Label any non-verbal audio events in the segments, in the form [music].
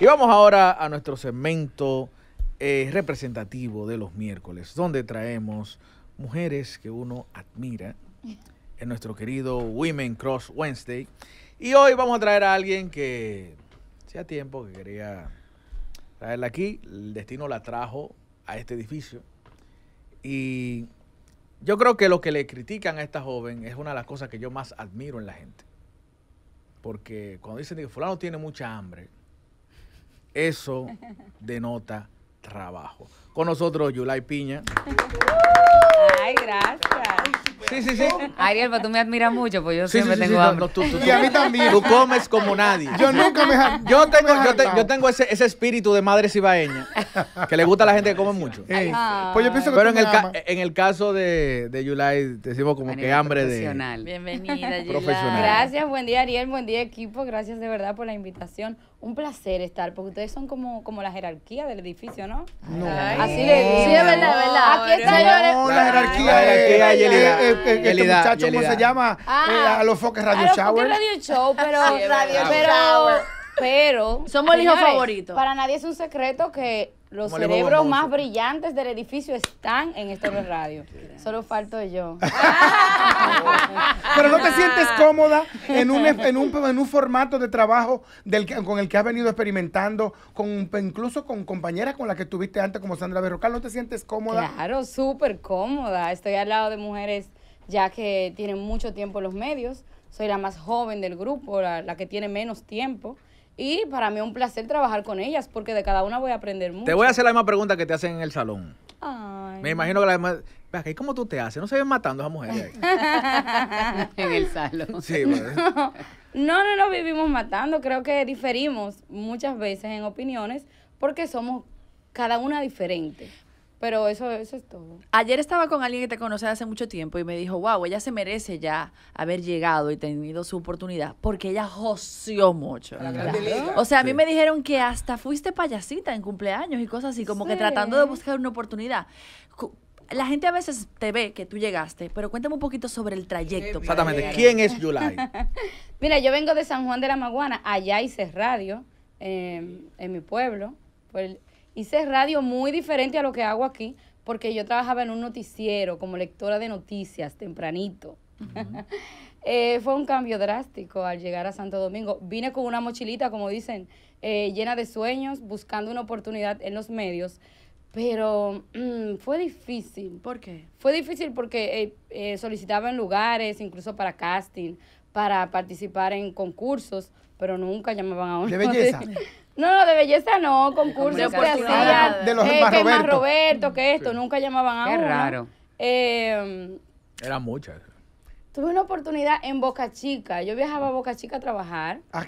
Y vamos ahora a nuestro segmento eh, representativo de los miércoles, donde traemos mujeres que uno admira en nuestro querido Women Cross Wednesday. Y hoy vamos a traer a alguien que hacía tiempo que quería traerla aquí. El destino la trajo a este edificio. Y yo creo que lo que le critican a esta joven es una de las cosas que yo más admiro en la gente. Porque cuando dicen que fulano tiene mucha hambre, eso denota trabajo. Con nosotros, Yulay Piña. Ay, gracias. Sí, sí, sí. Ariel, pues tú me admiras mucho, pues yo siempre tengo hambre. tú, y a mí también. Tú comes como nadie. Yo nunca me Yo tengo, yo, tengo ese, ese, espíritu de madre cibaeña que le gusta a la gente que come mucho. pues yo pienso que Pero en, el en el caso de, de te decimos como que hambre profesional. de. Bienvenida, Yulai. Profesional. Gracias, buen día, Ariel, buen día, equipo. Gracias de verdad por la invitación. Un placer estar, porque ustedes son como, como la jerarquía del edificio, ¿no? No. Así le Sí, es verdad, es verdad. Aquí está llorando. La jerarquía es. Este muchacho, ¿cómo se llama? Ah, eh, a los foques Radio Shower. Radio Show, [laughs] pero. Radio Shower. Pero. Somos el hijo favorito. Para nadie es un secreto que los cerebros más brillantes del edificio están en este Radio. Solo falto yo. [laughs] Pero no te sientes cómoda en un, en un, formato de trabajo con el que has venido experimentando, con, incluso con compañeras con las que estuviste antes, como Sandra Berrocal. ¿No te sientes cómoda? Claro, súper cómoda. Estoy al lado de mujeres ya que tienen mucho tiempo en los medios. Soy la más joven del grupo, la que tiene menos tiempo. Y para mí es un placer trabajar con ellas porque de cada una voy a aprender mucho. Te voy a hacer la misma pregunta que te hacen en el salón. Me imagino que la demás... ¿Y cómo tú te haces? ¿No se ven matando a esas mujeres ahí? [laughs] en el salón. Sí, pues. [laughs] no, no nos vivimos matando. Creo que diferimos muchas veces en opiniones porque somos cada una diferente. Pero eso, eso es todo. Ayer estaba con alguien que te conoce hace mucho tiempo y me dijo, wow, ella se merece ya haber llegado y tenido su oportunidad porque ella joseó mucho. O sea, a mí me dijeron que hasta fuiste payasita en cumpleaños y cosas así, como que tratando de buscar una oportunidad. La gente a veces te ve que tú llegaste, pero cuéntame un poquito sobre el trayecto. Exactamente, ¿quién es Yulai? [laughs] Mira, yo vengo de San Juan de la Maguana, allá hice radio eh, en mi pueblo. el hice radio muy diferente a lo que hago aquí, porque yo trabajaba en un noticiero como lectora de noticias tempranito. [laughs] Eh, fue un cambio drástico al llegar a Santo Domingo. Vine con una mochilita, como dicen, eh, llena de sueños, buscando una oportunidad en los medios. Pero mm, fue difícil. ¿Por qué? Fue difícil porque eh, eh, solicitaba en lugares, incluso para casting, para participar en concursos, pero nunca llamaban a uno. belleza? [laughs] [laughs] No, no, de belleza no, concursos que hacían. De los más eh, que Roberto. más Roberto, que esto, nunca llamaban a Qué raro. Eh, Eran muchas. Tuve una oportunidad en Boca Chica. Yo viajaba a ah. Boca Chica a trabajar. Ah,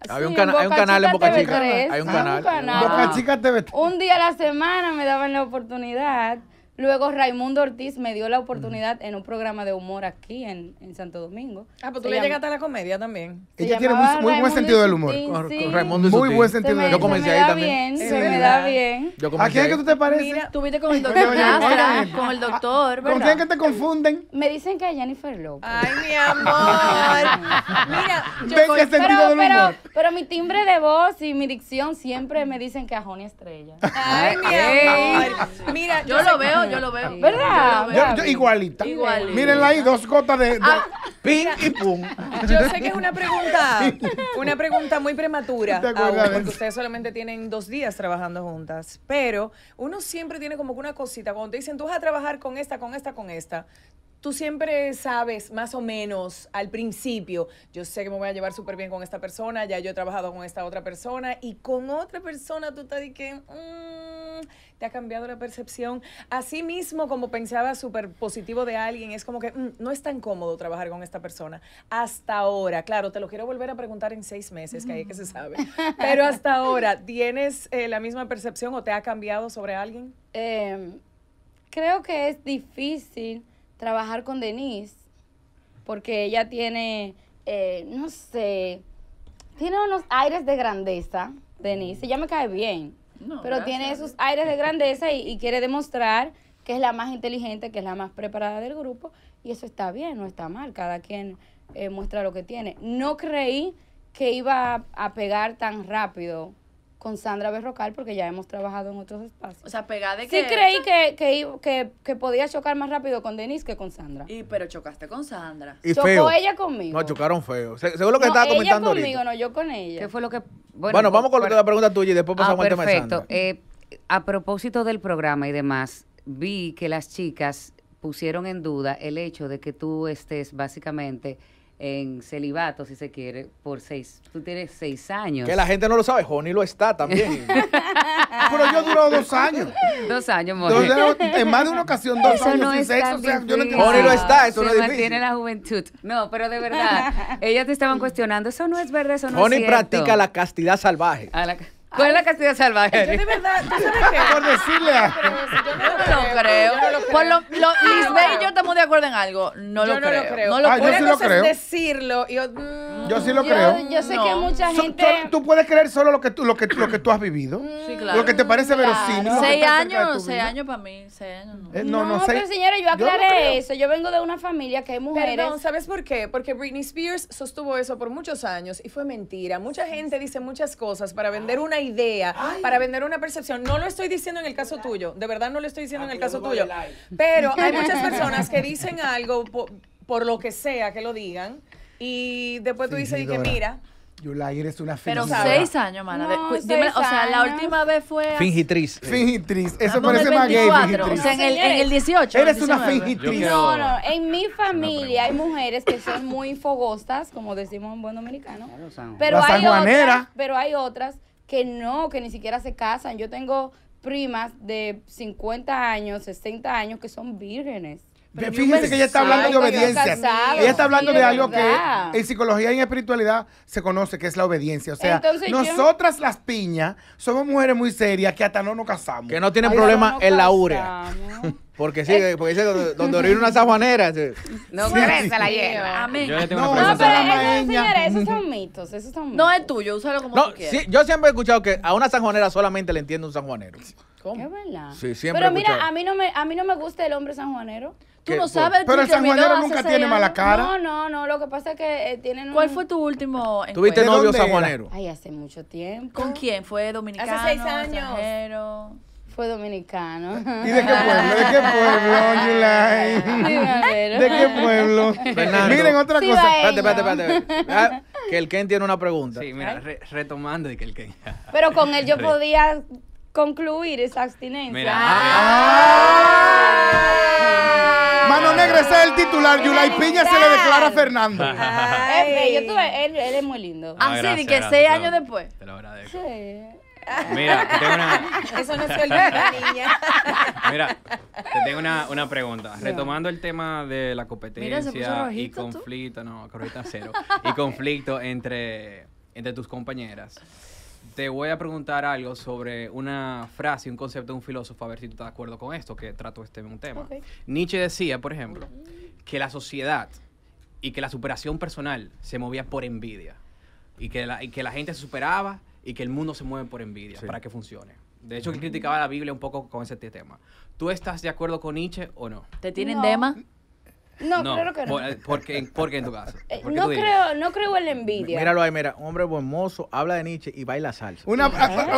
Sí, hay, un canal en Boca Chica. Hay un ah, canal. un canal. Boca Chica TV. Un día a la semana me daban la oportunidad Luego Raimundo Ortiz me dio la oportunidad en un programa de humor aquí en, en Santo Domingo. Ah, pues tú le llegaste a la comedia también. Ella tiene muy, buen sentido del humor. Con, Ortiz, muy buen sentido del humor. Yo comencé ahí también. se me da bien. ¿A quién es que tú te pareces? Tuviste con el [laughs] doctor con el doctor, ¿verdad? ¿Con quién que te confunden? Me dicen que a Jennifer López. Ay, mi amor. Mira, yo ¿Ven pero, del humor? Pero, pero mi timbre de voz y mi dicción siempre me dicen que a Joni Estrella. Ay, mi amor. Mira, yo lo veo yo lo veo. ¿Verdad? Yo igualita. Mírenla ahí, dos gotas de, ah. pin y pum. Yo sé que es una pregunta, una pregunta muy prematura, porque ustedes solamente tienen dos días trabajando juntas, pero uno siempre tiene como que una cosita, cuando te dicen, tú vas a trabajar con esta, con esta, con esta, tú siempre sabes más o menos al principio, yo sé que me voy a llevar súper bien con esta persona, ya yo he trabajado con esta otra persona y con otra persona tú estás que que, mm, te ha cambiado la percepción. Así mismo, como pensaba súper positivo de alguien, es como que mm, no es tan cómodo trabajar con esta persona hasta ahora. Claro, te lo quiero volver a preguntar en seis meses, que ahí es que se sabe. [laughs] Pero hasta ahora, ¿tienes eh, la misma percepción o te ha cambiado sobre alguien? Em, creo que es difícil trabajar con Denise, porque ella tiene, eh, no sé, tiene unos aires de grandeza, Denise, ella me cae bien, pero tiene esos aires de grandeza y, quiere demostrar que es la más inteligente, que es la más preparada del grupo, y eso está bien, no está mal, cada quien eh, muestra lo que tiene. No creí que iba a pegar tan rápido con Sandra Berrocal porque ya hemos trabajado en otros espacios. O sea, pegada de que... Sí creí que, que, que, que podía chocar más rápido con Denise que con Sandra. Y pero chocaste con Sandra. Y Chocó ella conmigo. No, chocaron feo. Según lo que No, estaba ella conmigo, no, yo con ella. ¿Qué fue lo que...? Bueno, vamos con la pregunta tuya y después pasamos ah, al tema perfecto. Eh, a propósito del programa y demás, vi que las chicas pusieron en duda el hecho de que tú estés básicamente en celibato, si se quiere, por seis. Tú tienes seis años. Que la gente no lo sabe, Joni lo está también. [laughs] Pero yo duró dos años. Dos años, Moni. En más de una ocasión, dos años sin sexo. O sea, yo no entiendo. lo está, eso no es mantiene difícil. la juventud. No, pero de verdad, ellas te estaban cuestionando, eso no es verdad, eso no es cierto. Joni practica la castidad salvaje. ¿Cuál es la castilla salvaje? Yo de verdad, ¿tú sabes qué? Por decirle. Yo no lo creo. Yo no lo creo. Por lo, Lisbeth y yo estamos de acuerdo en algo. No yo lo no creo. Lo creo. No lo ah, creo. Yo sí lo creo. decirlo y yo, mmm, yo sí lo creo. Yo sé que mucha gente. tú puedes creer solo lo que tú, lo que, lo que tú has vivido. Mm, sí, claro. Lo que te parece verosímil. Seis años, seis años para mí. Seis años no. Eh, no, no, señora, yo aclaré eso. Yo vengo de una familia que hay mujeres. Perdón, ¿sabes por qué? Porque Britney Spears sostuvo eso por muchos años y fue mentira. Mucha gente dice muchas cosas para vender una idea, para vender una percepción. No lo estoy diciendo en el caso tuyo. De verdad no lo estoy diciendo en el caso tuyo. Pero hay [laughs] muchas personas que dicen algo por lo que sea que lo digan y después tú dices, dije, mira. Yulair es una fingidora. Pero seis años, mana. No, o sea, la última vez fue. Fingitriz. Fingitriz. Eso parece más gay. Fingitriz. O sea, en el, en el 18. Eres una fingitriz. No, no. En mi familia hay mujeres que son muy fogostas, como decimos en buen dominicano. Pero hay, otras, pero hay otras que no, que ni siquiera se casan. Yo tengo primas de 50 años, 60 años que son vírgenes. Fíjense que ella está hablando de obediencia. ella está hablando de algo que en psicología y en espiritualidad se conoce, que es la obediencia. O sea, nosotras las piñas somos mujeres muy serias que hasta no nos casamos. Que no tienen problema en la urea. Porque sí, porque dice donde, donde orina una sanjuanera? No, se la lleva. Amén. Yo tengo no, pero es, señores, esos son mitos, esos son No es tuyo, úsalo como no, tú quieras. Sí, yo siempre he escuchado que a una sanjuanera solamente le entiende un sanjuanero. ¿Cómo? Es verdad. Sí, siempre Pero mira, a mí, no me, a mí no me gusta el hombre sanjuanero. Tú no sabes. Pero el sanjuanero nunca tiene mala cara. No, no, no. Lo que pasa es que eh, tiene... ¿Cuál fue tu último encuentro? ¿Tuviste novio sanjuanero? Ay, hace mucho tiempo. ¿Con quién? ¿Fue dominicano? Hace seis años dominicano. ¿Y de qué pueblo? ¿De qué pueblo, Yulay? ¿De qué pueblo? Fernando. Miren otra cosa. Espérate, espérate, espérate. Ah, que el Ken tiene una pregunta. Sí, mira, retomando de que el Ken. Pero con él yo podía concluir esa abstinencia. Mira. Ah. Ah. Mano Negra, ese es el titular. Yulay Piña se le declara Fernando. Yo tuve, él, es muy lindo. Así de que seis años después. Te lo agradezco. Sí. Mira, te tengo una... Eso no [laughs] niña. Mira, te tengo una, pregunta. Retomando el tema de la competencia y conflicto, no, correcta cero, [laughs] y conflicto entre, entre tus compañeras. Te voy a preguntar algo sobre una frase, un concepto de un filósofo, a ver si tú estás de acuerdo con esto, que trato este un tema. Nietzsche decía, por ejemplo, que la sociedad y que la superación personal se movía por envidia y que la, y que la gente se superaba y que el mundo se mueve por envidia para que funcione. De hecho, que criticaba la Biblia un poco con ese tema. ¿Tú estás de acuerdo con Nietzsche o no? ¿Te tienen no. No, no, claro que no. ¿Por, eh, qué, en tu caso? Eh, no, creo, no creo en la envidia. Míralo ahí, mira. Hombre buen mozo, habla de Nietzsche y baila salsa. Una,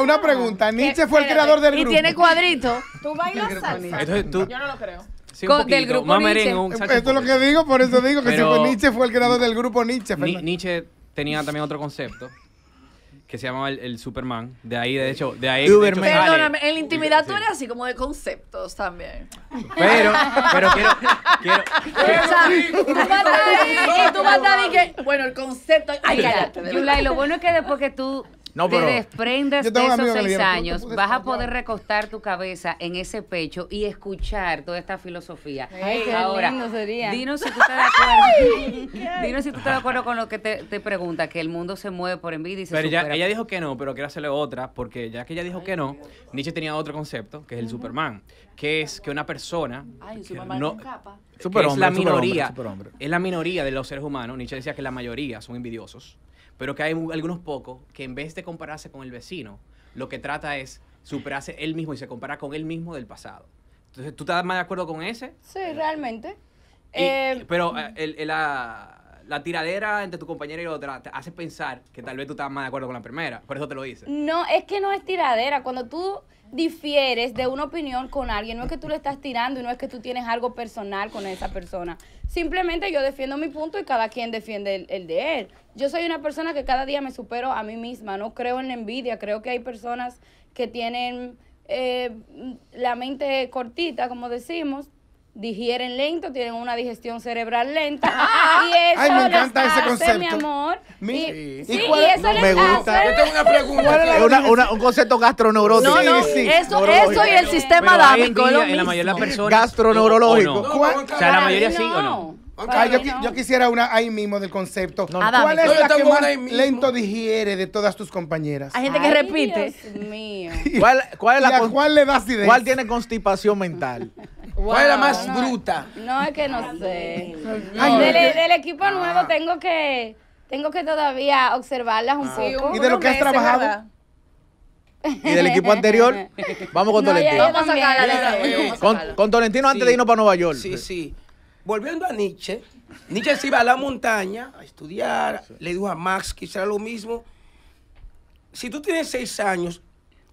una pregunta. Eh, Nietzsche fue el creador del grupo. Y tiene cuadrito. ¿Tú bailas salsa? Entonces, ¿tú? Yo no lo creo. Con, grupo Nietzsche. Esto es lo que digo, por eso digo que si Nietzsche fue el creador del grupo Nietzsche. Nietzsche tenía también otro concepto que se llamaba el, Superman. De ahí, de hecho, de ahí. De hecho, Perdóname, en la intimidad tú eres así como de conceptos también. Pero, pero [laughs] quiero. quiero, O sea, tú vas a y tú vas a que. Bueno, el concepto. Ay, cállate. Yulai, lo bueno es que después que tú no, te desprendas de esos seis años, vas a poder recostar tu cabeza en ese pecho y escuchar toda esta filosofía. Ahora, lindo sería. dinos si tú estás de acuerdo. [laughs] [laughs] si tú con lo que te, pregunta, que el mundo se mueve por envidia Pero ella, dijo que no, pero quiero hacerle otra, porque ya que ella dijo que no, Nietzsche tenía otro concepto, que es el Superman, que es que una persona... no, es la minoría, es la minoría de los seres humanos. Nietzsche decía que la mayoría son envidiosos pero que hay algunos pocos que en vez de compararse con el vecino, lo que trata es superarse él mismo y se compara con él mismo del pasado. Entonces, ¿tú estás más de acuerdo con ese? Sí, realmente. Eh, pero eh, la, tiradera entre tu compañera y la otra te hace pensar que tal vez tú estás más de acuerdo con la primera. Por eso te lo dice. No, es que no es tiradera. Cuando tú difieres de una opinión con alguien, no es que tú le estás tirando y no es que tú tienes algo personal con esa persona. Simplemente yo defiendo mi punto y cada quien defiende el, de él. Yo soy una persona que cada día me supero a mí misma, no creo en la envidia, creo que hay personas que tienen eh, la mente cortita, como decimos, digieren lento, tienen una digestión cerebral lenta. [laughs] Y eso Ay, me encanta ese concepto. mi amor. Mi, y, ¿Y, eso me gusta. Yo tengo una pregunta. una, un concepto gastroneurótico. sí, sí. Eso, eso y el sistema dámico. En, la mayoría de las personas. Gastroneurológico. o sea, la mayoría sí o no yo, quisiera una ahí mismo del concepto. ¿Cuál es la que más lento digiere de todas tus compañeras? Hay gente que repite. Dios [laughs] ¿Cuál, es la cuál le das idea? ¿Cuál tiene constipación mental? [laughs] ¿Cuál es la más bruta? No, es que no sé. del, equipo ah. nuevo tengo que tengo que todavía observarlas un ah. poco. ¿Y de lo que has trabajado? Y del equipo anterior, [laughs] vamos con Tolentino. con, antes de irnos para Nueva York. Sí, sí volviendo a Nietzsche, Nietzsche se iba a la montaña a estudiar, le dijo a Max que hiciera lo mismo. Si tú tienes seis años,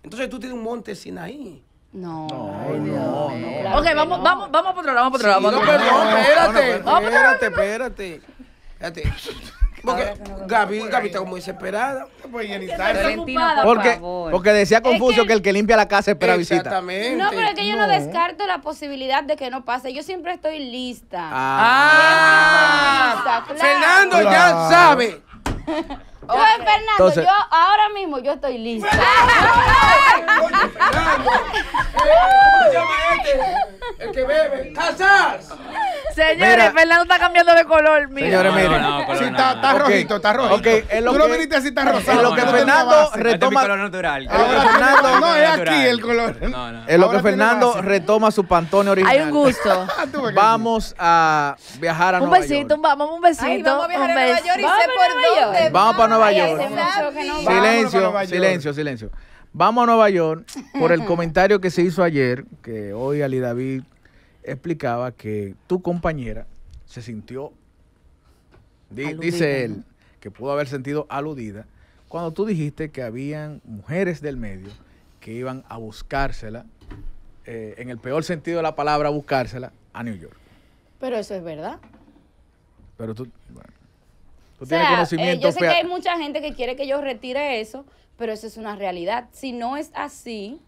entonces tú tienes un monte sin No, no, no. no. Ok, vamos, vamos, vamos para otro lado, vamos para otro lado. Sí, no, perdón, espérate, espérate, espérate. Espérate porque Gaby, Gaby está como desesperada. porque, porque decía Confucio que, el que limpia la casa espera visita. No, pero es que yo no. descarto la posibilidad de que no pase. Yo siempre estoy lista. Ah. ah. Fernando ya sabe. [laughs] Yo, Fernando, yo ahora mismo yo estoy lista. [laughs] ¿Cómo llama este? El que bebe. ¡Casas! Señores, Fernando está cambiando de color, mira. Señores, miren. está, rojito, está rojito. Okay, es lo Tú no viniste así, está rosado. Es lo que Fernando retoma... Este natural. No, es aquí el color. Es lo que Fernando retoma su pantone original. Hay un gusto. [laughs] Ah, vamos a viajar a un Nueva York. Un besito, vamos un besito. vamos a viajar a Nueva York y sé por dónde. Vamos para Nueva Silencio, silencio, silencio. Vamos a Nueva York por el comentario que se hizo ayer, que hoy Ali David explicaba que tu compañera se sintió, dice él, que pudo haber sentido aludida cuando tú dijiste que habían mujeres del medio que iban a buscársela, eh, en el peor sentido de la palabra, a buscársela a New York. Pero eso es verdad. Pero tú, eh, yo sé que hay mucha gente que quiere que yo retire eso, pero eso es una realidad. Si no es así,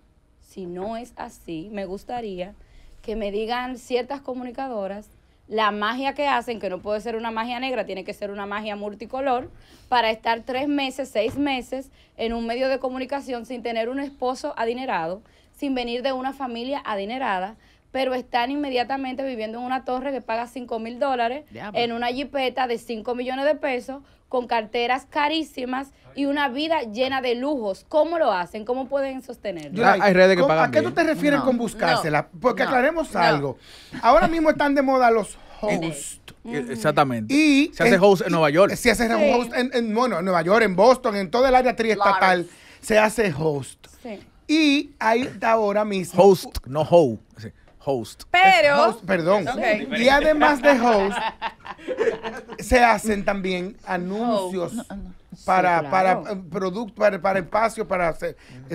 si no es así, me gustaría que me digan ciertas comunicadoras la magia que hacen, que no puede ser una magia negra, tiene que ser una magia multicolor, para estar tres meses, seis meses en un medio de comunicación sin tener un esposo adinerado, sin venir de una familia adinerada, pero están inmediatamente viviendo en una torre que paga 5 mil dólares, en una jipeta de 5 millones de pesos, con carteras carísimas y una vida llena de lujos. ¿Cómo lo hacen? ¿Cómo pueden sostenerlo? Hay, redes que pagan ¿A qué tú te refieres con buscársela? Porque aclaremos algo. Ahora mismo están de moda los hosts. Eh, exactamente. Y se hace host en Nueva York. Se hace host en, bueno, en Nueva York, en Boston, en todo el área triestatal. Se hace host. Sí. Y hay ahora mismo. Host, no host host. Pero. perdón. Y además de host, [laughs] se hacen también anuncios. Eh, para, para, productos, para, para espacios, eh, para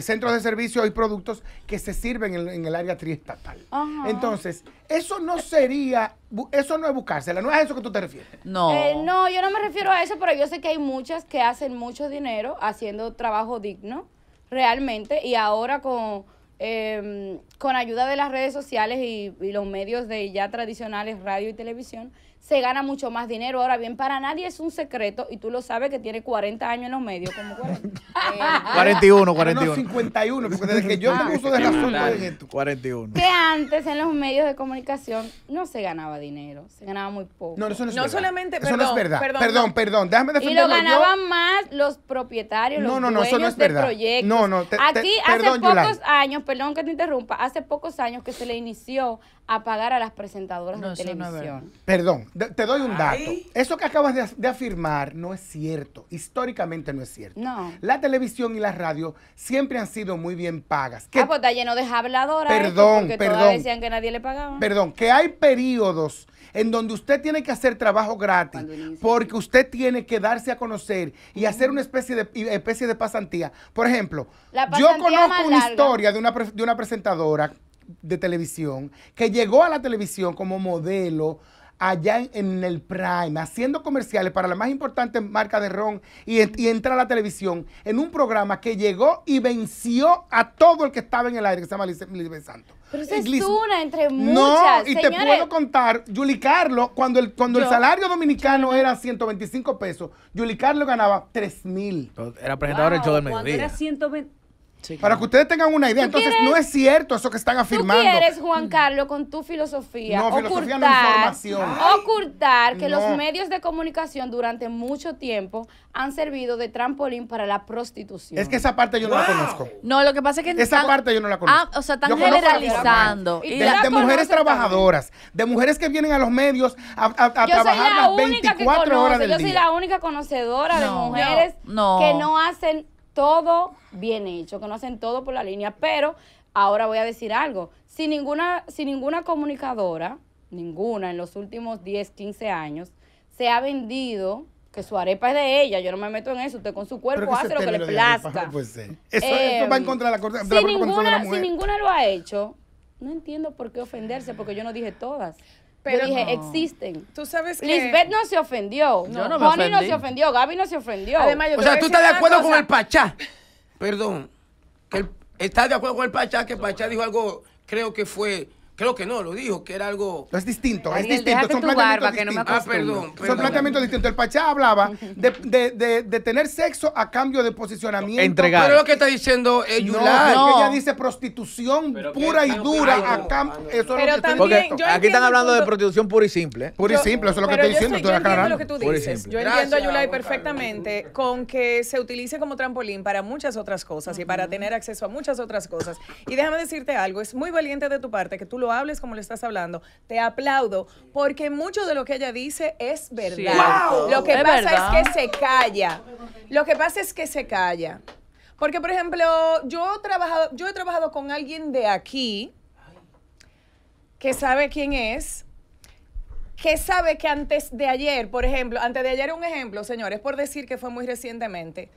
centros de servicio y productos que se sirven en, el área triestatal. Entonces, eso no sería, eso no es buscársela, no es a eso que tú te refieres. No. Eh, no, yo no me refiero a eso, pero yo sé que hay muchas que hacen mucho dinero haciendo trabajo digno, realmente, y ahora con Em, con ayuda de las redes sociales y, y los medios de ya tradicionales, radio y televisión, se gana mucho más dinero. Ahora bien, para nadie es un secreto, y tú lo sabes que tiene 40 años en los medios, como 40. 41, 41. No, 51, porque desde que yo me ah. uso de razón en 41. Que antes en los medios de comunicación no se ganaba dinero, se ganaba muy poco. No, eso no es no verdad. solamente, eso perdón, no es verdad. Perdón, perdón, no. perdón déjame Y lo ganaban más los propietarios, los no, no, dueños no, eso no es de verdad. Aquí hace pocos años, perdón que te interrumpa, hace pocos años que se le inició a pagar a las presentadoras de televisión. perdón, te doy un dato. Eso que acabas de, afirmar no es cierto. Históricamente no es cierto. No. La televisión y la radio siempre han sido muy bien pagas. ah, pues está lleno de habladoras. ¿eh? Perdón, perdón. Todas decían que nadie le pagaba. Perdón, que hay periodos en donde usted tiene que hacer trabajo gratis porque usted tiene que darse a conocer y hacer una especie de, especie de pasantía. Por ejemplo, yo conozco una historia de una, de una presentadora de televisión que llegó a la televisión como modelo allá en, el Prime, haciendo comerciales para la más importante marca de ron y, entra a la televisión en un programa que llegó y venció a todo el que estaba en el aire, que se llama Lisbeth Santos. Pero esa es una entre muchas. No, y te puedo contar, Juli Carlo cuando el, cuando el salario dominicano era 125 pesos, Juli Carlos ganaba 3 mil. Era presentador del show Era 120. Para que ustedes tengan una idea, entonces no es cierto eso que están afirmando. Tú quieres, Juan Carlos, con tu filosofía, no, ocultar, ocultar que los medios de comunicación durante mucho tiempo han servido de trampolín para la prostitución. Es que esa parte yo no la conozco. No, lo que pasa es que... Esa parte yo no la conozco. Ah, o sea, están generalizando. de, mujeres trabajadoras, de mujeres que vienen a los medios a, a, trabajar las 24 horas del día. Yo soy la única conocedora de mujeres que no hacen todo bien hecho, que no hacen todo por la línea. Pero ahora voy a decir algo. Si ninguna, ninguna comunicadora, ninguna en los últimos 10, 15 años, se ha vendido que su arepa es de ella, yo no me meto en eso, usted con su cuerpo hace lo que le plazca. Pues, eh, eso, eh, va en contra de la, corte, ninguna, Si ninguna lo ha hecho, no entiendo por qué ofenderse, porque yo no dije todas. Pero dije, existen. Tú sabes que. Lisbeth no se ofendió. No, no, no me Connie no se ofendió. Gaby no se ofendió. Además, o sea, tú estás de acuerdo con el Pachá. Perdón. ¿Estás de acuerdo con el Pachá? Que el Pachá dijo algo, creo que fue Creo que no, lo dijo, que era algo. Es distinto, es distinto. Ah, son planteamientos distintos. El Pachá hablaba de, de, de, tener sexo a cambio de posicionamiento. Pero lo que está diciendo es ella dice prostitución pura y dura a cambio. Ah, eso es lo que también, Aquí están hablando de prostitución pura y simple. ¿eh? Pura y simple, eso es lo que estoy diciendo. yo entiendo lo que tú dices. Yo entiendo a Yulai perfectamente con que se utilice como trampolín para muchas otras cosas y para tener acceso a muchas otras cosas. Y déjame decirte algo, es muy valiente de tu parte que tú hables como le estás hablando. Te aplaudo porque mucho de lo que ella dice es verdad. Lo que pasa es que se calla. Lo que pasa es que se calla. Porque, por ejemplo, yo, he trabajado, yo he trabajado con alguien de aquí que sabe quién es, que sabe que antes de ayer, por ejemplo, antes de ayer un ejemplo, señores, por decir que fue muy recientemente,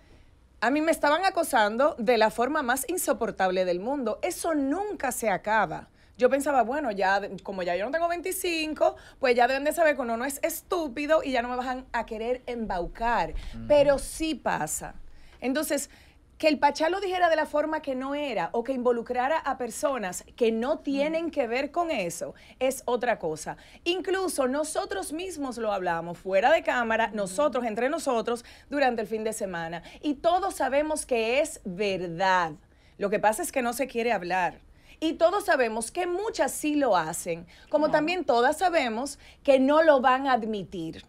a mí me estaban acosando de la forma más insoportable del mundo. Eso nunca se acaba yo pensaba, bueno, ya como ya yo no tengo 25, pues ya deben de saber que uno no es estúpido y ya no me van a querer embaucar. Pero sí pasa. Entonces, que el Pachá lo dijera de la forma que no era o que involucrara a personas que no tienen que ver con eso es otra cosa. Incluso nosotros mismos lo hablamos fuera de cámara, nosotros entre nosotros durante el fin de semana y todos sabemos que es verdad. Lo que pasa es que no se quiere hablar. Y todos sabemos que muchas sí lo hacen, como también todas sabemos que no lo van a admitir.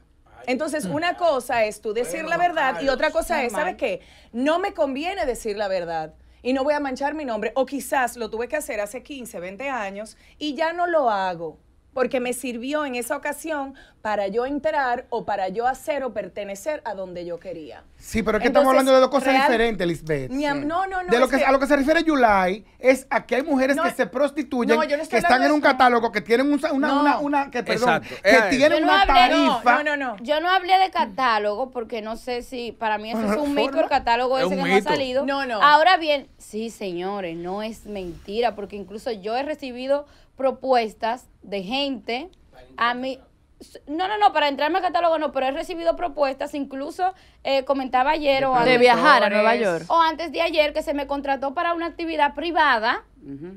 Entonces, mm. una cosa es tú decir la verdad y otra cosa es, ¿sabes qué? No me conviene decir la verdad y no voy a manchar mi nombre. O quizás lo tuve que hacer hace 15, 20 años y ya no lo hago porque me sirvió en esa ocasión para yo entrar o para yo hacer o pertenecer a donde yo quería. Sí, pero es que estamos hablando de dos cosas diferentes, Lisbeth. no, no, no. De lo a lo que se refiere Yulai es a que hay mujeres que se prostituyen, que están en un catálogo, que tienen una, perdón, que tienen una tarifa. No, no, no. Yo no hablé de catálogo porque no sé si, para mí eso es un mito el catálogo ese que ha salido. No, no. Ahora bien, sí, señores, no es mentira porque incluso yo he recibido propuestas de gente a mí. No, no, no, para entrarme al catálogo no, pero he recibido propuestas, incluso eh, comentaba ayer de, o antes, de viajar a Nueva York. O antes de ayer que se me contrató para una actividad privada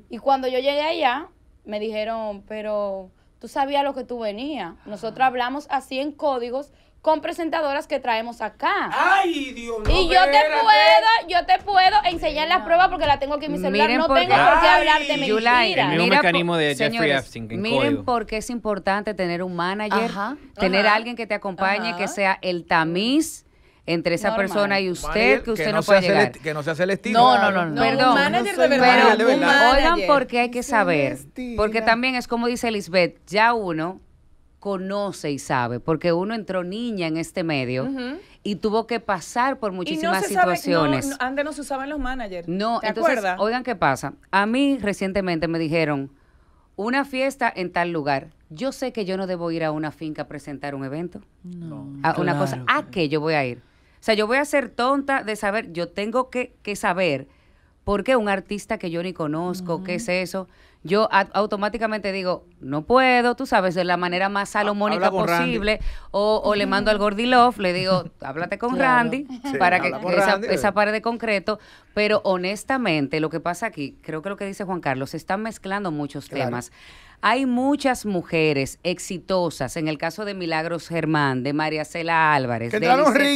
y cuando yo llegué allá me dijeron, pero tú sabías lo que tú venías. Ah. Nosotros hablamos así en códigos con presentadoras que traemos acá. Ay, Dios mío. y yo te puedo, yo te puedo enseñar las pruebas porque la tengo aquí en mi celular. no tengo por qué hablar de mentiras. El mismo mecanismo de Jeffrey Epstein. miren por qué es importante tener un manager, tener alguien que te acompañe, que sea el tamiz entre esa persona y usted que usted no, no puede llegar. Que no sea Celestino. No, no, no. no, no perdón. Un manager de verdad. Pero, de verdad. oigan porque hay que saber. Porque también es como dice Lisbeth, ya uno conoce y sabe, porque uno entró niña en este medio y tuvo que pasar por muchísimas situaciones. antes no se usaban los managers. No, entonces, oigan qué pasa. A mí recientemente me dijeron una fiesta en tal lugar. Yo sé que yo no debo ir a una finca a presentar un evento. No. A una cosa, ¿a qué yo voy a ir? O sea, yo voy a ser tonta de saber, yo tengo que, saber por qué un artista que yo ni conozco, qué es eso yo automáticamente digo, no puedo, tú sabes, de la manera más salomónica posible, o, o, le mando al Love le digo, háblate con Randy, [laughs] para que esa, eh. de concreto, pero honestamente lo que pasa aquí, creo que lo que dice Juan Carlos, se están mezclando muchos temas. Hay muchas mujeres exitosas, en el caso de Milagros Germán, de María Cela Álvarez, de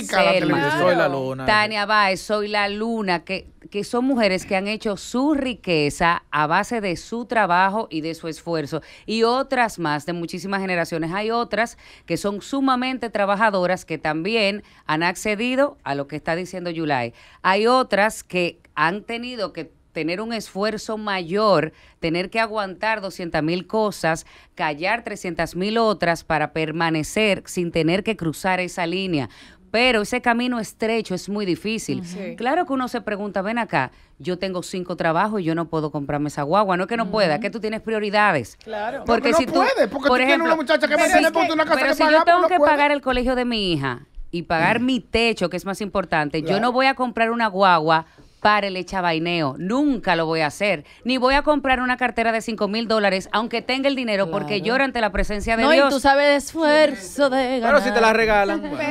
Selma, Tania Báez, Soy la Luna, que, que son mujeres que han hecho su riqueza a base de su trabajo y de su esfuerzo. Y otras más, de muchísimas generaciones. Hay otras que son sumamente trabajadoras que también han accedido a lo que está diciendo Yulai. Hay otras que han tenido que tener un esfuerzo mayor, tener que aguantar 200 mil cosas, callar 300 mil otras para permanecer sin tener que cruzar esa línea pero ese camino estrecho es muy difícil. Claro que uno se pregunta, ven acá, yo tengo cinco trabajos y yo no puedo comprarme esa guagua. No es que no pueda, es que tú tienes prioridades. Claro. Porque no, si tú, puede, porque por ejemplo, una muchacha que por una casa que si yo tengo que pagar el colegio de mi hija y pagar mi techo, que es más importante, yo no voy a comprar una guagua para el echabaineo. Nunca lo voy a hacer. Ni voy a comprar una cartera de 5 mil dólares, aunque tenga el dinero, porque llora ante la presencia de Dios. No, y tú sabes esfuerzo de ganar. Pero si te la regalan. [laughs]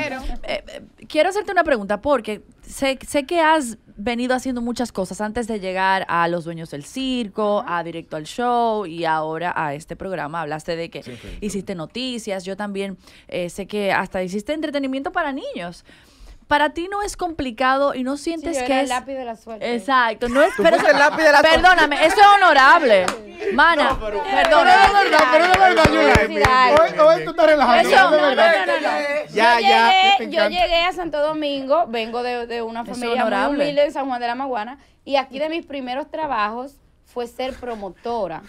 Eh, eh, quiero hacerte una pregunta, porque sé, sé que has venido haciendo muchas cosas antes de llegar a los dueños del circo, a directo al show y ahora a este programa. Hablaste de que hiciste noticias, yo también eh, sé que hasta hiciste entretenimiento para niños para ti no es complicado y no sientes que es el lápiz de la suerte. Exacto, no [laughs] es pero, el lápiz de la Perdóname, eso es honorable. [laughs] Mana, pero, perdóname. no verdad, pero no Hoy, tú Ya, ya. Yo llegué a Santo Domingo, vengo de, una familia muy humilde en San Juan de la Maguana y aquí de mis primeros trabajos fue ser promotora.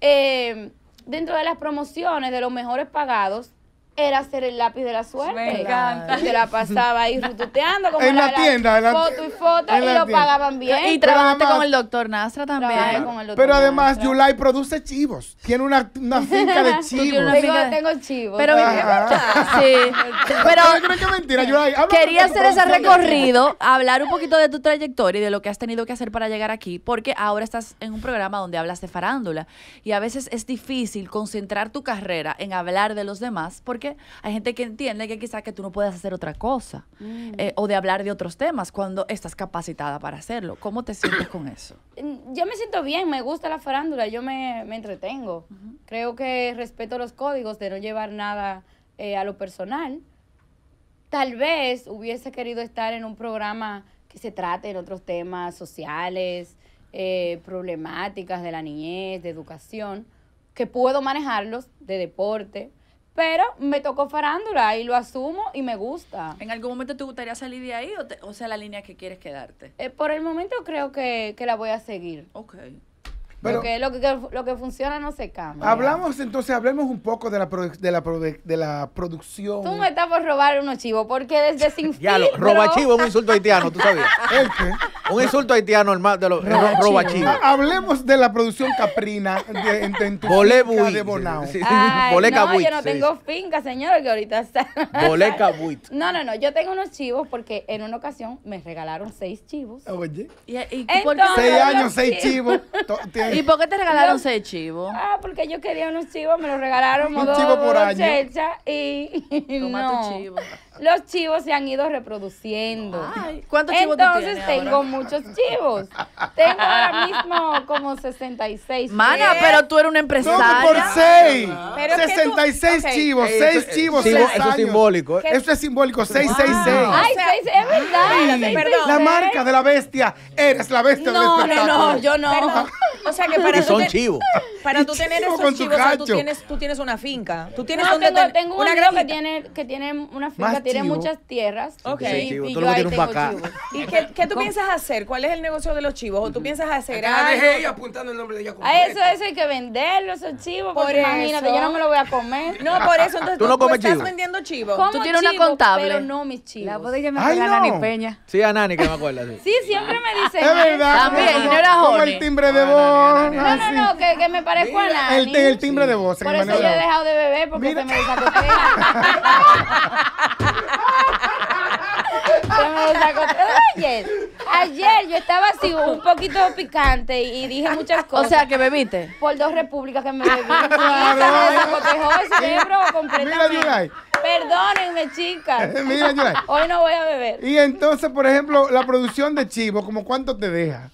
Eh, dentro de las promociones de los mejores pagados era ser el lápiz de la suerte. Me encanta. la pasaba ahí rututeando como [laughs] en la, tienda, foto y foto y lo pagaban bien. Y trabajaste con el doctor Nastra también. Con el doctor pero además Yulai produce chivos. Tiene una, una [laughs] finca de chivos. tengo, tengo chivos. Pero sí. [laughs] Pero mentira, Yulai. Quería hacer ese recorrido, hablar un poquito de tu trayectoria y de lo que has tenido que hacer para llegar aquí, porque ahora estás en un programa donde hablas de farándula y a veces es difícil concentrar tu carrera en hablar de los demás porque hay gente que entiende que quizás que tú no puedes hacer otra cosa mm. eh, o de hablar de otros temas cuando estás capacitada para hacerlo. ¿Cómo te sientes con eso? Mm, yo me siento bien, me gusta la farándula, yo me, entretengo. Creo que respeto los códigos de no llevar nada eh, a lo personal. Tal vez hubiese querido estar en un programa que se trate en otros temas sociales, eh, problemáticas de la niñez, de educación, que puedo manejarlos, de deporte, pero me tocó farándula y lo asumo y me gusta. ¿En algún momento te gustaría salir de ahí o, o sea la línea que quieres quedarte? Eh, por el momento creo que, que la voy a seguir. Ok. Porque lo que, lo que funciona no se cambia. Hablamos entonces, hablemos un poco de la, de la, de la producción. Tú me estás por robar unos chivos, porque desde sin [laughs] Ya, lo, roba chivo es un insulto haitiano, tú sabías. [laughs] Un insulto haitiano, más de los roba, chivos hablemos de la producción caprina de, en, de Bonao. Ay, no, yo no tengo finca, señora que ahorita está... Boleca buit. No, no, no, yo tengo unos chivos porque en una ocasión me regalaron seis chivos. Oye. ¿Y, por seis años, seis chivos. ¿Y por qué te regalaron seis chivos? Ah, porque yo quería unos chivos, me los regalaron. Un chivo por año. Y, [laughs] no. Los chivos se han ido reproduciendo. Ay, ¿Cuántos chivos Entonces tengo muchos chivos. Tengo ahora mismo como 66. Mana, pero tú eres una empresaria. por seis. Pero 66 chivos, 6 seis chivos, Eso es simbólico. Eso es simbólico, 666. Ay, seis, es verdad. La marca de la bestia. Eres la bestia no, del espectáculo. No, no, yo no. O sea que para y son chivos. Para tú tener esos chivos, tú, tienes, tú tienes una finca. Tú tienes tengo, una granja que tiene, que tiene una finca, tiene muchas tierras. Ok. Y, yo ahí tengo chivos. ¿Y qué, qué tú piensas hacer? ¿Cuál es el negocio de los chivos? ¿O tú piensas hacer algo? es ella apuntando el nombre de ella A eso, hay que venderlo, esos chivos. imagínate, yo no me lo voy a comer. No, por eso. Entonces tú, no comes estás vendiendo chivos. Tú tienes una contable. Pero no mis chivos. La llamar a Nani Peña. Sí, a Nani, que me acuerdas. Sí, siempre me dicen. Es verdad. También, era joven. el timbre de voz no, no, no, que, me parezco a Nani. El, timbre de voz. Por eso yo he dejado de beber porque se me [laughs] Ayer, ayer yo estaba así un poquito picante y dije muchas cosas. O sea, que bebiste. Por dos repúblicas que me bebí. me el cerebro completamente. Mira, Perdónenme, chicas. [laughs] Mira, Hoy no voy a beber. Y entonces, por ejemplo, la producción de chivo, ¿Cómo cuánto te deja?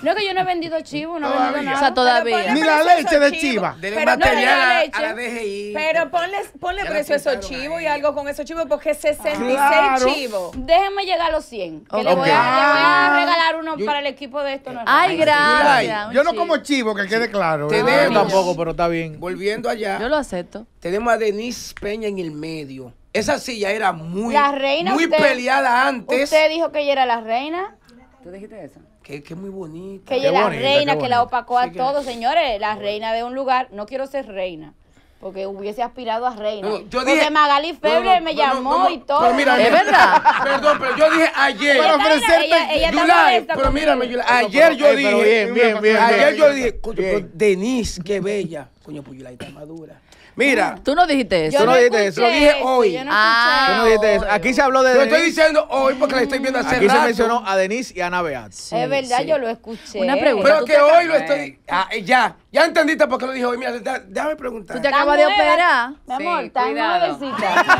No que yo no he vendido chivo, no he vendido nada. O sea, todavía. Ni la leche de chiva. Del material a- la DGI. Pero ponle, ponle precio a esos chivos y algo con esos chivos porque 66 ah. chivos. Déjenme llegar a los 100. Que le, voy a, voy a ah. regalar uno para el equipo de esto. No Ay, gracias. Yo no como chivo, que quede claro. ¿eh? tampoco, pero está bien. Volviendo allá, Yo lo acepto. tenemos a Denise Peña en el medio. Esa silla era muy, reina. muy peleada antes. Usted dijo que ella era la reina. ¿Tú dijiste eso? que, que muy bonita. Que ella es la reina que la opacó a todos, señores. La reina de un lugar. No quiero ser reina. Porque hubiese aspirado a reina. yo porque Magali Febre me llamó y todo. Pero mira, es verdad. [laughs] Perdón, pero yo dije ayer. Pero ofrecerte. Ella, pero mírame, ayer yo dije. Bien, bien, bien. Ayer yo dije, pues, Denise, qué bella. Coño, pues está madura. Mira. Tú no dijiste eso. Yo no, dije eso. Lo dije hoy. Yo no ah, tú no dijiste eso. Aquí se habló de. Lo estoy diciendo hoy porque la estoy viendo hace Aquí se mencionó a Denise y a Ana Beat. es verdad, yo lo escuché. Una pregunta. Pero que hoy lo estoy. Ah, eh, ya. Ya entendiste por qué lo dijo hoy. Mira, déjame preguntar. Tú te acabas de operar. Mi amor, estás sí, nuevecita.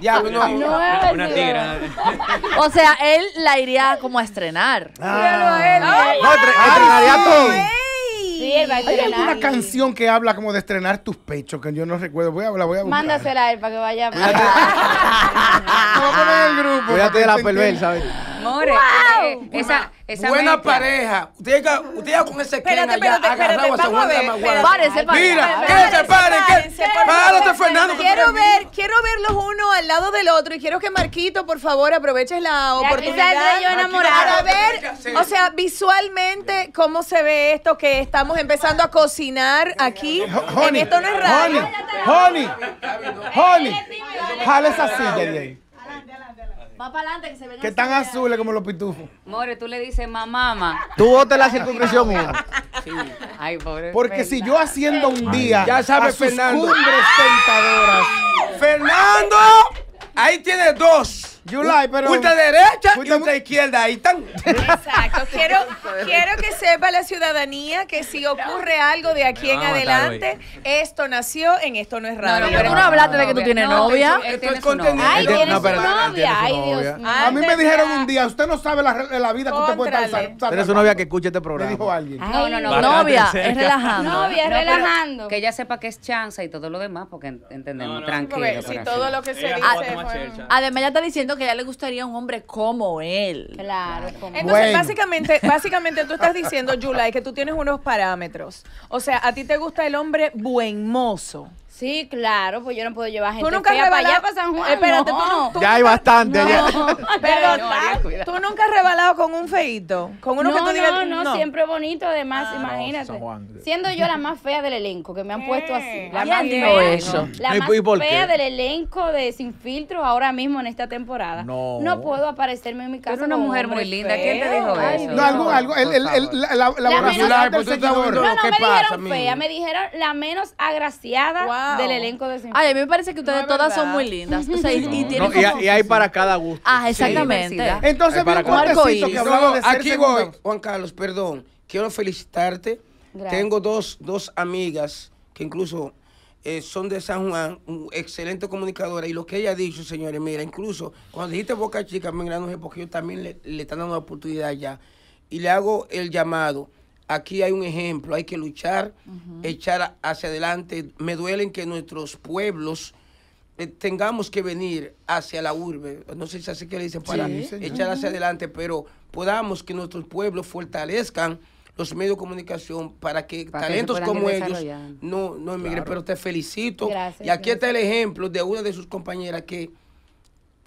[laughs] ya, no. Una, una tigra. o sea, él la iría como a estrenar. Míralo ah. a él. No, estrenaría Sí, va a Hay alguna canción que habla como de estrenar tus pechos que yo no recuerdo. Voy a, la voy a buscar. Mándasela a él para que vaya. Vamos [laughs] a poner el grupo. Cuídate de la perversa, More, wow. Eh, buena pareja. Usted ya, con ese espérate, ya agarrado Mira, que se paren, párate, Fernando. Quiero ver, quiero verlos uno al lado del otro y quiero que Marquito, por favor, aproveches la oportunidad Para ver, o sea, visualmente cómo se ve esto que estamos empezando a cocinar aquí. En esto no es raro. Honey, honey, honey, jale esa silla ahí. Adelante, adelante. Va para adelante que se vengan. Que están azules como los pitufos. More, tú le dices mamá, mamá. Tú votas la circunscripción mía. [laughs] Sí. Ay, pobre. Porque si yo haciendo un día. ya sabes, Fernando. Cumbres tentadoras. ¡Fernando! Ahí tienes dos. Yulai, pero. derecha y usted izquierda, ahí están. Exacto. Quiero, quiero que sepa la ciudadanía que si ocurre algo de aquí en adelante, esto nació en Esto No es Raro. pero tú no hablaste de que tú tienes novia. Esto es contenido. Ay, tienes novia. Ay, Dios A mí me dijeron un día, usted no sabe la vida que usted puede estar. Tienes su novia que escuche este programa. Me dijo alguien. No, no, no. Novia, es relajando. Novia, es relajando. Que ella sepa que es chanza y todo lo demás, porque entendemos. Tranquilo. Si todo lo que se dice. Además, ella está diciendo que ya le gustaría un hombre como él. Claro, como Entonces, básicamente, básicamente tú estás diciendo, Yulai, que tú tienes unos parámetros. O sea, a ti te gusta el hombre buen mozo. Sí, claro, pues yo no puedo llevar gente fea para allá, para San Juan. Espérate, tú no- Ya hay bastante. [laughs] Pero tú nunca has rebalado con un feito. Con uno no, que tú digas. no, no, siempre bonito, además, ah, imagínate. Siendo yo la más fea del elenco, que me han puesto así. La más fea, La más fea del elenco de Sin Filtro ahora mismo en esta temporada. No. puedo aparecerme en mi casa. Es una mujer muy linda, ¿quién te dijo eso? No, algo, algo, el, la, la, la pues, No, no, me dijeron fea, me dijeron la menos agraciada del elenco de Sin Ay, a mí me parece que ustedes todas son muy lindas. y, hay para cada gusto. Ah, exactamente. Entonces, para que de Aquí voy, Juan Carlos, perdón. Quiero felicitarte. Tengo dos, dos amigas que incluso eh, son de San Juan, excelente comunicadora. Y lo que ella ha dicho, señores, mira, incluso cuando dijiste Boca Chica, me no porque ellos también le, le están dando la oportunidad ya. Y le hago el llamado aquí hay un ejemplo, hay que luchar, echar hacia adelante. Me duelen que nuestros pueblos eh, tengamos que venir hacia la urbe, no sé si así que le dicen, para echar hacia adelante, pero podamos que nuestros pueblos fortalezcan los medios de comunicación para que talentos como ellos no, no emigren. Pero te felicito. y aquí está el ejemplo de una de sus compañeras que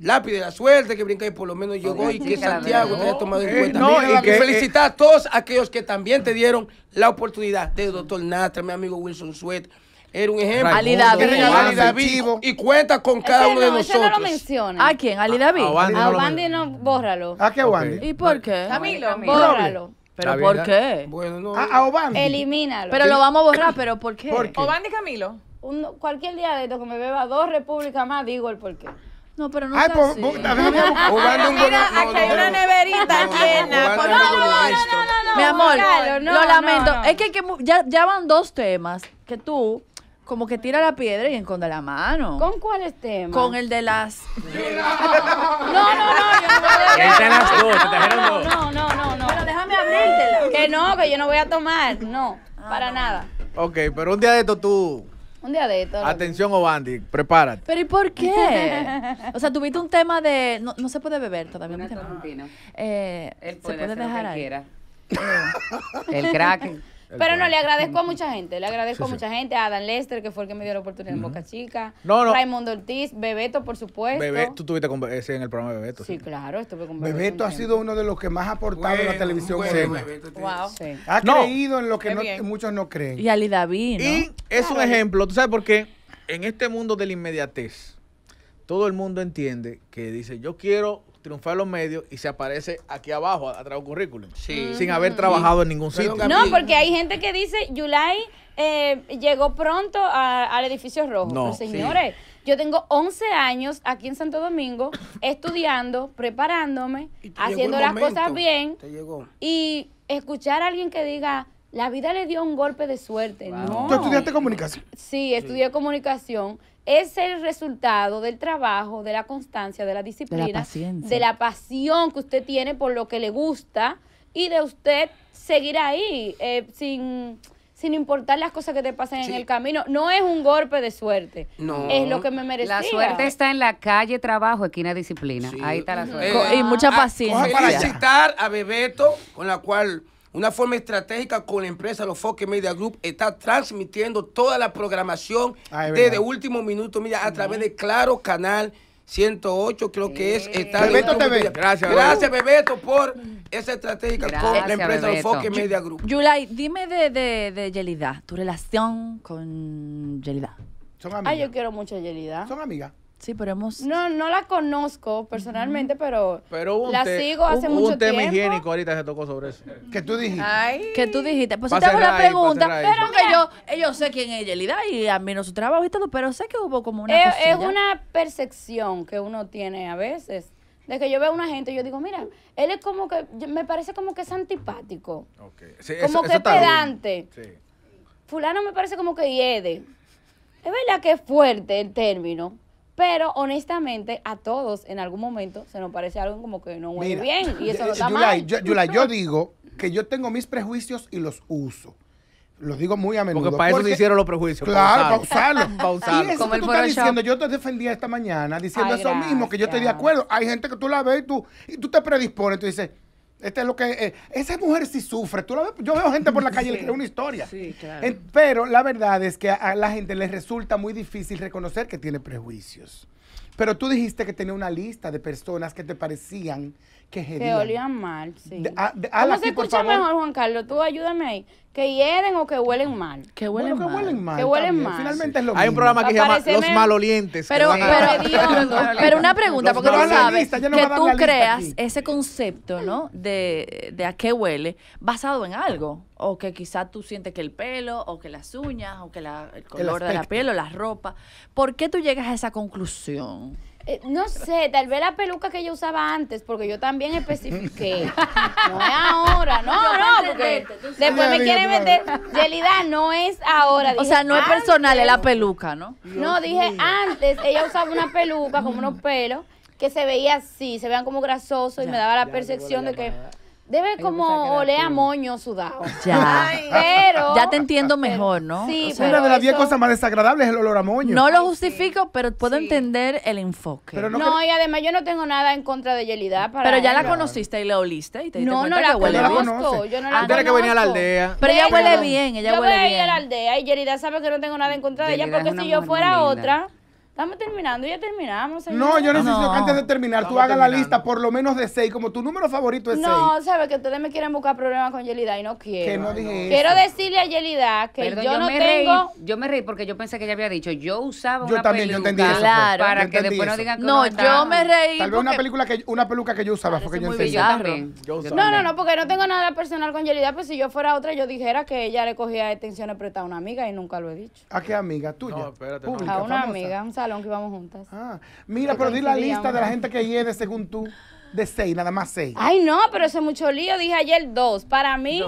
lápiz de la suerte que y por lo menos llegó y que Santiago te haya tomado en eh, cuenta. y eh, felicitar a todos aquellos que también te dieron la oportunidad de doctor Nastra, mi amigo Wilson Suet. Era un ejemplo. Ali David. Ali Y cuenta con cada uno de nosotros. no lo ¿A quién? ¿Ali David? A Obandi no, bórralo. ¿A qué Obandi? ¿Y por qué? Camilo. Bórralo. ¿Pero por qué? Ah, bueno, no. Ah, a, Obandi. Elimínalo. Pero lo vamos a borrar, ¿pero por qué? ¿Por qué? Obandi Camilo. cualquier día de esto que me beba dos repúblicas más, digo el por qué. No, pero no Ay, pues, [laughs] Mira, aquí hay una neverita [laughs] llena. Mi amor, lo lamento. Es que, ya, ya van dos temas que tú como que tira la piedra y enconda la mano. ¿Con cuáles temas? Con el de las. [laughs] No, no, no, yo no dos, te No, no, no, no. Pero déjame Que no, que yo no voy a tomar. No, ah, para nada. Ok, pero un día de esto tú un día de Atención, Obandi, prepárate. ¿Pero y por qué? [laughs] o sea, tuviste un tema de. No, no se puede beber todavía. no. Eh, se puede dejar ahí. Eh. el crack. Pero no, le agradezco a mucha gente. Le agradezco a mucha gente. A Adam Lester, que fue el que me dio la oportunidad en Boca Chica. No, Raimundo Ortiz, Bebeto, por supuesto. Bebeto, tú estuviste con, ese en el programa de Bebeto. Sí, claro, estuve con Bebeto. Bebeto ha sido uno de los que más ha aportado en la televisión. Bueno, Bebeto, wow. Ha creído en lo que muchos no creen. Y Ali David. ¿no? Y es un ejemplo. ¿Tú sabes por qué? En este mundo de la inmediatez, todo el mundo entiende que dice, yo quiero triunfó en los medios y se aparece aquí abajo, atrás de currículum. Sin haber trabajado en ningún sitio. No, porque hay gente que dice, Yulai eh, llegó pronto al edificio rojo. señores, yo tengo 11 años aquí en Santo Domingo [laughs] estudiando, preparándome, haciendo las cosas bien. Y escuchar a alguien que diga, la vida le dio un golpe de suerte. No. ¿Tú estudiaste comunicación? Sí, estudié comunicación es el resultado del trabajo, de la constancia, de la disciplina, de la, pasión que usted tiene por lo que le gusta y de usted seguir ahí eh, sin sin importar las cosas que te pasen en el camino. No es un golpe de suerte. No. Es lo que me merece La suerte está en la calle trabajo, esquina disciplina. Ahí está la suerte. y ah, mucha ah, paciencia. Para a a Bebeto, con la cual una forma estratégica con la empresa Los Foques Media Group está transmitiendo toda la programación ah, desde último minuto, mira, a través de Claro Canal 108, creo que es. Gracias, Bebeto, por esa estratégica con la empresa Los Foques Media Group. Yulay, dime de, de, de Yelida, tu relación con Yelida. Son amigas. Ah, yo quiero mucho a Yelida. Son amigas. Sí, pero hemos... No, no la conozco personalmente, pero, la sigo hace un, tiempo. un tema higiénico ahorita se tocó sobre eso. ¿Qué tú dijiste? Ay. ¿Qué tú dijiste? Pues si te hago la pregunta, pero que eh, yo, sé quién es Yelida y a mí no su trabajo y todo, pero sé que hubo como una eh, Es, una percepción que uno tiene a veces. De que yo veo a una gente y yo digo, mira, él es como que, me parece como que es antipático. como que es pedante. Sí. Fulano me parece como que hiede. Es verdad que es fuerte el término, pero honestamente, a todos en algún momento se nos parece algo como que no huele bien. Y eso lo [laughs] está mal. Yo, yo [laughs] digo que yo tengo mis prejuicios y los uso. Los digo muy a menudo. Porque para eso se hicieron los prejuicios. Claro, pausarlos. Pausarlos. [laughs] Como el tú diciendo, yo te defendía esta mañana diciendo eso mismo, que yo estoy de acuerdo. Hay gente que tú la ves y tú, y tú te predispones, tú dices, este lo que eh, esa mujer sí sufre. yo veo gente por la calle le una historia. Sí, claro. pero la verdad es que a, la gente le resulta muy difícil reconocer que tiene prejuicios. Pero tú dijiste que tenía una lista de personas que te parecían que olían mal, sí. De, se escucha mejor, Juan Carlos? Tú ayúdame ahí. ¿Que hieren o que huelen mal? Que huelen mal. Que huelen mal. Que huelen mal. Finalmente es lo Hay un programa que se llama Los Malolientes. Pero, pero, [laughs] pero una pregunta, porque tú sabes que tú creas ese concepto, ¿no? De, de a qué huele, basado en algo. O que quizás tú sientes que el pelo, o que las uñas, o que la, el color de la piel, o la ropa. ¿Por qué tú llegas a esa conclusión? Eh, no sé, tal vez la peluca que yo usaba antes, porque yo también especifiqué. [laughs] No es ahora, no, no, porque después me quieren meter. Yelida no es ahora. o sea, no es personal, es la peluca, ¿no? no, dije antes, ella usaba una peluca como unos mm. pelos que se veía así, se veían como grasosos y me daba la percepción de que. Debe como a moño sudado. [laughs] Ya. [laughs] pero. Ya te entiendo mejor, ¿no? Sí, pero una de las 10 cosas más desagradables es el olor a moño. No lo justifico, pero puedo entender el enfoque. no, y además yo no tengo nada en contra de Yelida. Para pero ya la conociste y la oliste y te No, no, la huele bien. Conozco, yo no la Antes era que venía a la aldea. Pero ella huele bien, ella huele bien. Yo voy a ir a la aldea y Yelida sabe que no tengo nada en contra de ella porque si yo fuera otra. Estamos terminando, ya terminamos. No, yo necesito que antes de terminar tú hagas la lista por lo menos de seis, como tu número favorito es No, sabes sabe que ustedes me quieren buscar problemas con Yelida y no quiero. Quiero decirle a Yelida que yo, no me tengo. Reí, yo me reí porque yo pensé que ella había dicho, yo usaba una también, peluca. Yo también, yo entendí pues. Para que después no digan que No, yo me reí. Tal vez una, película que, una peluca que yo usaba Porque yo entendí. Yo no, no, no, porque no tengo nada personal con Yelida, pues si yo fuera otra, yo dijera que ella le cogía extensiones prestadas a una amiga y nunca lo he dicho. ¿A qué amiga? ¿Tuya? a una amiga, que íbamos juntas. Ah, mira, pero di la lista de la gente que lleve según tú. De seis, nada más seis. Ay, no, pero eso es mucho lío. Dije ayer dos. Para mí,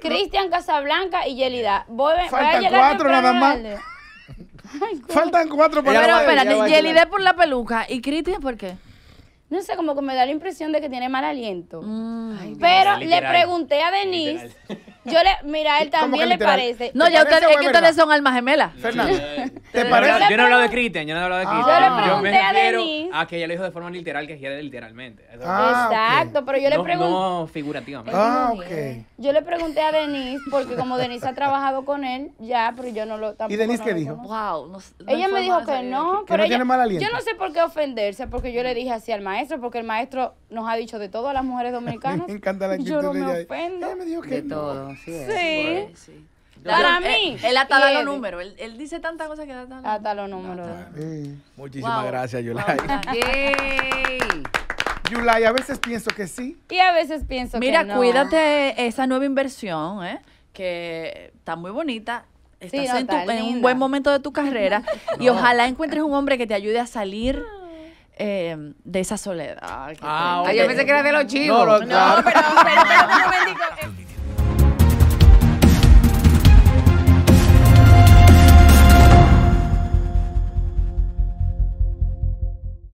Cristian Casablanca y Yelida. Voy, Faltan cuatro nada más. [laughs] Faltan cuatro para Pero espérate, Yelida por la peluca. ¿Y Cristian por qué? No sé, como que me da la impresión de que tiene mal aliento. Mm. pero le pregunté a Denise. [laughs] Yo le, mira, él [laughs] también le parece. No, ya ustedes, es que ustedes son almas gemelas. Fernando, ¿te parece? Yo no he hablado de Cristian, yo no he hablado de ah. Cristian. Yo le pregunté a Denise. Ah, que ella lo dijo de forma literal, que quiere literalmente. Ah, Exacto, pero yo le pregunté. No figurativamente. Ah, ok. Yo le pregunté a Denise, porque como Denise ha trabajado con él, ya, pero yo no lo tampoco. ¿Y Denise qué dijo? Wow. ella me dijo que no, pero tiene aliento. yo no sé por qué ofenderse, porque yo le dije así al maestro, porque el maestro nos ha dicho de todo a las mujeres [laughs] dominicanas. me encanta la Yo no me ofendo. me dijo que de todo. Sí. Para mí. Eh, él, hasta da los números. Él, dice tantas cosas que da tantas. los números. Muchísimas gracias, Yulai Yulai, [laughs] a veces pienso que sí. Y a veces pienso Mira, que no. Mira, cuídate esa nueva inversión, ¿eh? que está muy bonita. Estás en, un buen momento de tu carrera [laughs] y ojalá encuentres un hombre que te ayude a salir eh, de esa soledad. Ah, pensé que de los chivos. No, pero, pero, lo bendigo [laughs]